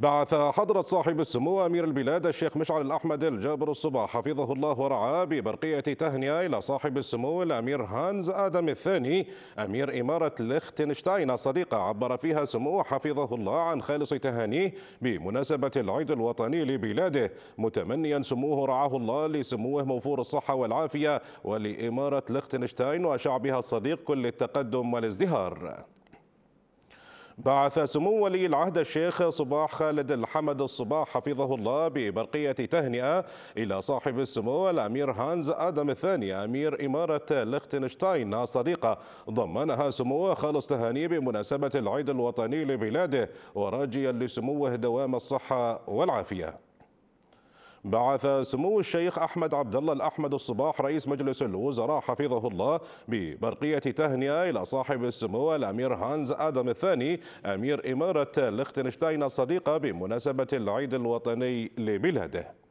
بعث حضرة صاحب السمو أمير البلاد الشيخ مشعل الأحمد الجابر الصباح حفظه الله ورعاه ببرقية تهنئة إلى صاحب السمو الأمير هانز آدم الثاني أمير إمارة ليختنشتاين الصديقة عبر فيها سموه حفظه الله عن خالص تهانيه بمناسبة العيد الوطني لبلاده متمنيا سموه رعاه الله لسموه موفور الصحة والعافية ولإمارة ليختنشتاين وشعبها الصديق كل التقدم والازدهار بعث سمو ولي العهد الشيخ صباح خالد الحمد الصباح حفظه الله ببرقية تهنئة إلى صاحب السمو الأمير هانز آدم الثاني أمير إمارة لختنشتاين صديقة ضمنها سموه خالص تهاني بمناسبة العيد الوطني لبلاده وراجيا لسموه دوام الصحة والعافية بعث سمو الشيخ أحمد عبد الله الأحمد الصباح رئيس مجلس الوزراء حفظه الله ببرقية تهنئة إلى صاحب السمو الأمير هانز آدم الثاني أمير إمارة لختنشتاين الصديقة بمناسبة العيد الوطني لبلاده